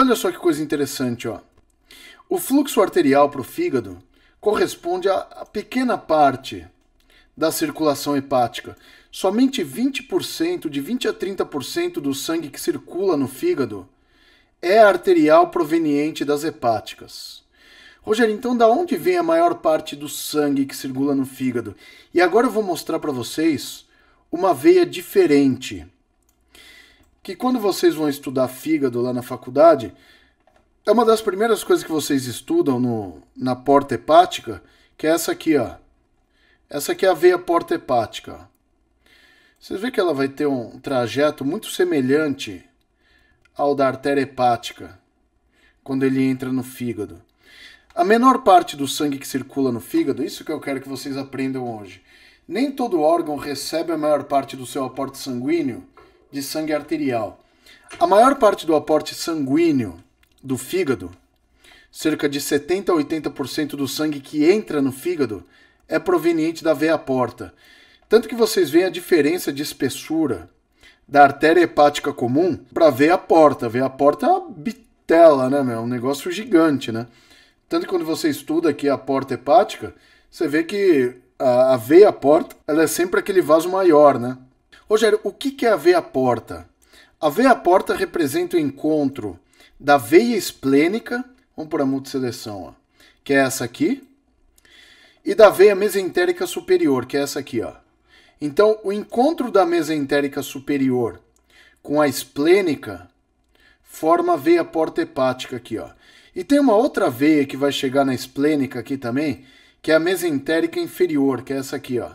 Olha só que coisa interessante, ó. O fluxo arterial para o fígado corresponde a pequena parte da circulação hepática. Somente 20%, de 20 a 30% do sangue que circula no fígado é arterial proveniente das hepáticas. Rogério, então da onde vem a maior parte do sangue que circula no fígado? E agora eu vou mostrar para vocês uma veia diferente que quando vocês vão estudar fígado lá na faculdade, é uma das primeiras coisas que vocês estudam no, na porta hepática, que é essa aqui, ó. Essa aqui é a veia porta hepática. Vocês veem que ela vai ter um trajeto muito semelhante ao da artéria hepática, quando ele entra no fígado. A menor parte do sangue que circula no fígado, isso que eu quero que vocês aprendam hoje. Nem todo órgão recebe a maior parte do seu aporte sanguíneo de sangue arterial. A maior parte do aporte sanguíneo do fígado, cerca de 70 a 80% do sangue que entra no fígado, é proveniente da veia porta. Tanto que vocês veem a diferença de espessura da artéria hepática comum para a veia porta. A veia porta é uma bitela, né, meu? É um negócio gigante, né? Tanto que quando você estuda aqui a porta hepática, você vê que a veia porta ela é sempre aquele vaso maior, né? Rogério, o que é a veia porta? A veia porta representa o encontro da veia esplênica, vamos por a multiseleção, ó, que é essa aqui, e da veia mesentérica superior, que é essa aqui. Ó. Então, o encontro da mesentérica superior com a esplênica forma a veia porta hepática aqui. Ó. E tem uma outra veia que vai chegar na esplênica aqui também, que é a mesentérica inferior, que é essa aqui, ó.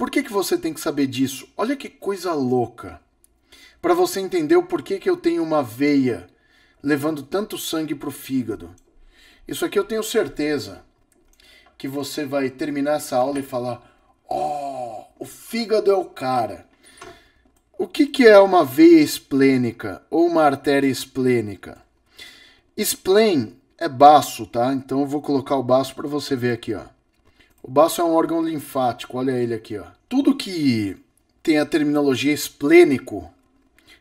Por que, que você tem que saber disso? Olha que coisa louca. Para você entender o porquê que eu tenho uma veia levando tanto sangue para o fígado. Isso aqui eu tenho certeza que você vai terminar essa aula e falar: "Oh, o fígado é o cara". O que, que é uma veia esplênica ou uma artéria esplênica? Spleen é baço, tá? Então eu vou colocar o baço para você ver aqui, ó. O baço é um órgão linfático, olha ele aqui, ó. Tudo que tem a terminologia esplênico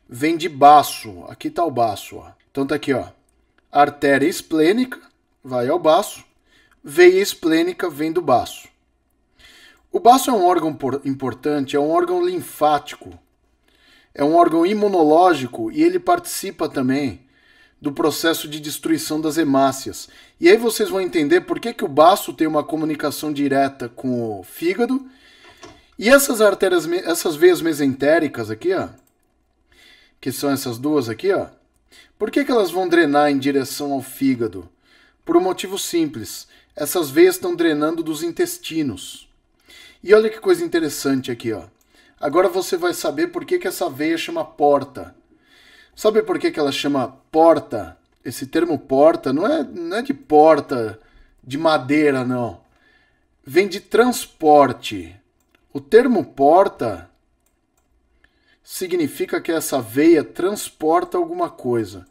vem de baço. Aqui tá o baço, ó. Então tá aqui, ó. Artéria esplênica vai ao baço, veia esplênica vem do baço. O baço é um órgão importante, é um órgão linfático. É um órgão imunológico e ele participa também do processo de destruição das hemácias. E aí vocês vão entender por que, que o baço tem uma comunicação direta com o fígado. E essas artérias, essas veias mesentéricas aqui, ó, que são essas duas aqui, ó, por que, que elas vão drenar em direção ao fígado? Por um motivo simples. Essas veias estão drenando dos intestinos. E olha que coisa interessante aqui, ó. Agora você vai saber por que, que essa veia chama porta. Sabe por que, que ela chama porta? Esse termo porta não é, não é de porta de madeira, não. Vem de transporte. O termo porta significa que essa veia transporta alguma coisa.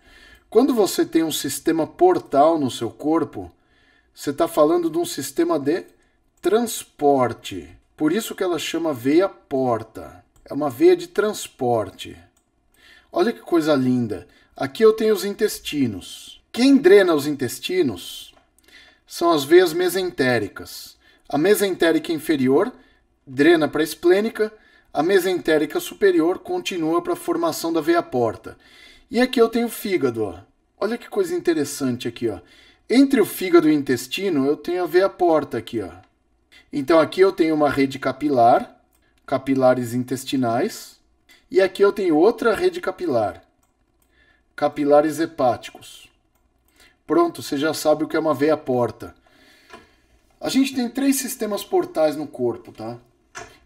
Quando você tem um sistema portal no seu corpo, você está falando de um sistema de transporte. Por isso que ela chama veia porta. É uma veia de transporte. Olha que coisa linda. Aqui eu tenho os intestinos. Quem drena os intestinos são as veias mesentéricas. A mesentérica inferior drena para a esplênica, a mesentérica superior continua para a formação da veia porta. E aqui eu tenho o fígado. Ó. Olha que coisa interessante aqui. Ó. Entre o fígado e o intestino, eu tenho a veia porta aqui. Ó. Então aqui eu tenho uma rede capilar, capilares intestinais. E aqui eu tenho outra rede capilar. Capilares hepáticos. Pronto, você já sabe o que é uma veia porta. A gente tem três sistemas portais no corpo, tá?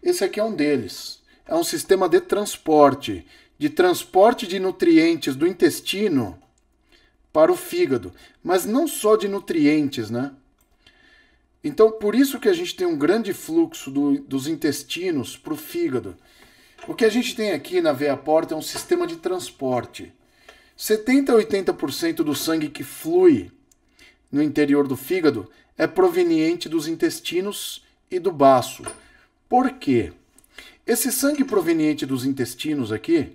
Esse aqui é um deles. É um sistema de transporte, de transporte de nutrientes do intestino para o fígado, mas não só de nutrientes, né? Então, por isso que a gente tem um grande fluxo do, dos intestinos para o fígado. O que a gente tem aqui na veia porta é um sistema de transporte. 70 a 80% do sangue que flui no interior do fígado é proveniente dos intestinos e do baço. Por quê? Esse sangue proveniente dos intestinos aqui,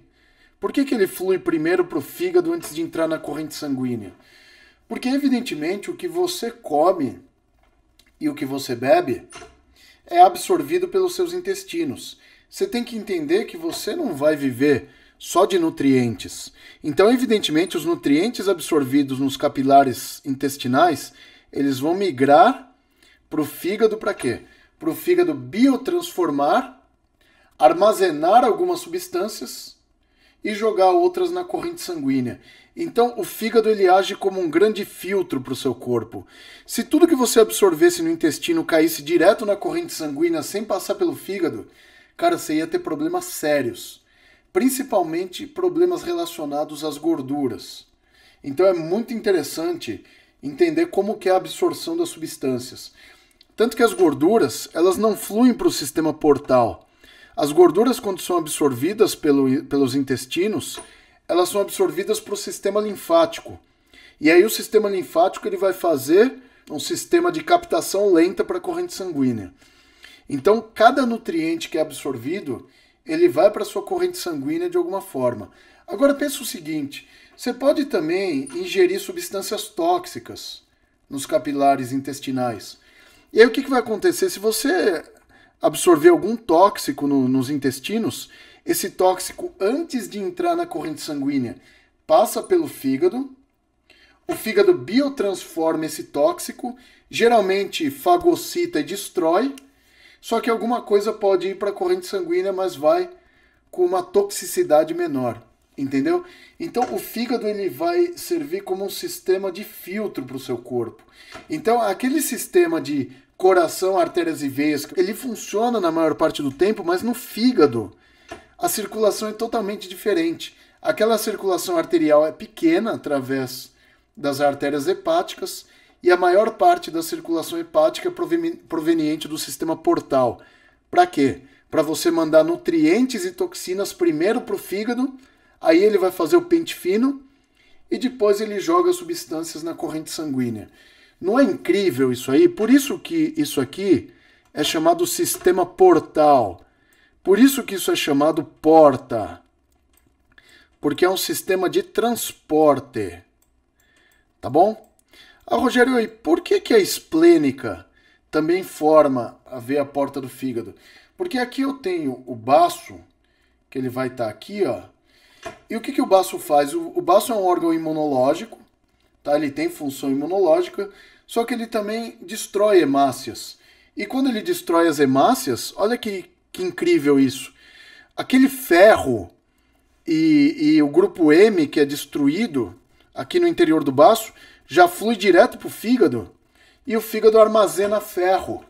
por que, que ele flui primeiro para o fígado antes de entrar na corrente sanguínea? Porque, evidentemente, o que você come e o que você bebe é absorvido pelos seus intestinos você tem que entender que você não vai viver só de nutrientes. Então, evidentemente, os nutrientes absorvidos nos capilares intestinais, eles vão migrar para o fígado para quê? Para o fígado biotransformar, armazenar algumas substâncias e jogar outras na corrente sanguínea. Então, o fígado ele age como um grande filtro para o seu corpo. Se tudo que você absorvesse no intestino caísse direto na corrente sanguínea sem passar pelo fígado, cara, você ia ter problemas sérios, principalmente problemas relacionados às gorduras. Então é muito interessante entender como que é a absorção das substâncias. Tanto que as gorduras, elas não fluem para o sistema portal. As gorduras, quando são absorvidas pelo, pelos intestinos, elas são absorvidas para o sistema linfático. E aí o sistema linfático ele vai fazer um sistema de captação lenta para a corrente sanguínea. Então, cada nutriente que é absorvido, ele vai para sua corrente sanguínea de alguma forma. Agora pensa o seguinte, você pode também ingerir substâncias tóxicas nos capilares intestinais. E aí o que, que vai acontecer? Se você absorver algum tóxico no, nos intestinos, esse tóxico, antes de entrar na corrente sanguínea, passa pelo fígado. O fígado biotransforma esse tóxico, geralmente fagocita e destrói. Só que alguma coisa pode ir para a corrente sanguínea, mas vai com uma toxicidade menor, entendeu? Então o fígado ele vai servir como um sistema de filtro para o seu corpo. Então aquele sistema de coração, artérias e veias, ele funciona na maior parte do tempo, mas no fígado a circulação é totalmente diferente. Aquela circulação arterial é pequena através das artérias hepáticas e a maior parte da circulação hepática é proveniente do sistema portal. Para quê? Para você mandar nutrientes e toxinas primeiro para o fígado, aí ele vai fazer o pente fino e depois ele joga substâncias na corrente sanguínea. Não é incrível isso aí? Por isso que isso aqui é chamado sistema portal. Por isso que isso é chamado porta. Porque é um sistema de transporte. Tá bom? Ah, Rogério, e por que, que a esplênica também forma a veia porta do fígado? Porque aqui eu tenho o baço, que ele vai estar tá aqui, ó. E o que, que o baço faz? O, o baço é um órgão imunológico, tá? Ele tem função imunológica, só que ele também destrói hemácias. E quando ele destrói as hemácias, olha que, que incrível isso. Aquele ferro e, e o grupo M que é destruído aqui no interior do baço já flui direto para o fígado e o fígado armazena ferro.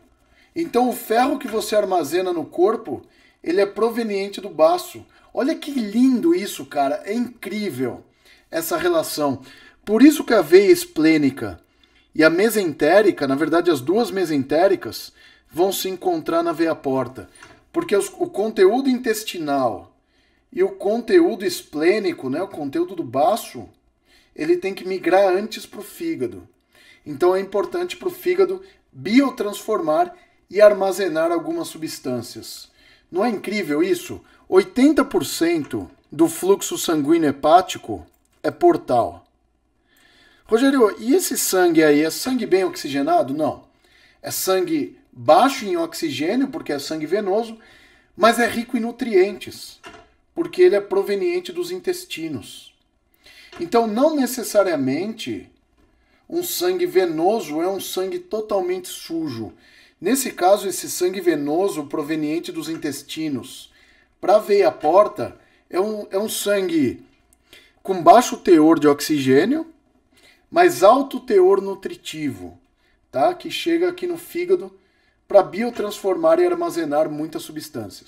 Então o ferro que você armazena no corpo, ele é proveniente do baço. Olha que lindo isso, cara, é incrível essa relação. Por isso que a veia esplênica e a mesentérica, na verdade as duas mesentéricas, vão se encontrar na veia porta, porque os, o conteúdo intestinal e o conteúdo esplênico, né, o conteúdo do baço, ele tem que migrar antes para o fígado. Então é importante para o fígado biotransformar e armazenar algumas substâncias. Não é incrível isso? 80% do fluxo sanguíneo hepático é portal. Rogério, e esse sangue aí é sangue bem oxigenado? Não. É sangue baixo em oxigênio, porque é sangue venoso, mas é rico em nutrientes, porque ele é proveniente dos intestinos. Então, não necessariamente um sangue venoso é um sangue totalmente sujo. Nesse caso, esse sangue venoso proveniente dos intestinos. Para a veia porta, é um, é um sangue com baixo teor de oxigênio, mas alto teor nutritivo, tá? que chega aqui no fígado para biotransformar e armazenar muitas substâncias.